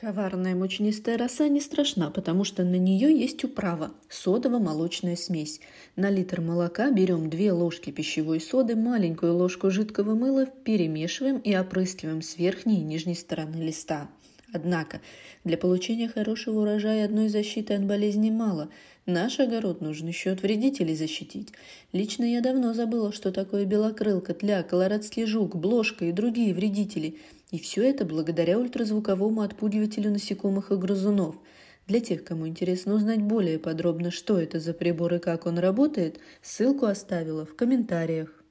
Коварная мучнистая роса не страшна, потому что на нее есть управа – содово-молочная смесь. На литр молока берем две ложки пищевой соды, маленькую ложку жидкого мыла, перемешиваем и опрыскиваем с верхней и нижней стороны листа. Однако для получения хорошего урожая одной защиты от болезни мало. Наш огород нужно еще от вредителей защитить. Лично я давно забыла, что такое белокрылка, тля, колорадский жук, бложка и другие вредители. И все это благодаря ультразвуковому отпугивателю насекомых и грызунов. Для тех, кому интересно узнать более подробно, что это за прибор и как он работает, ссылку оставила в комментариях.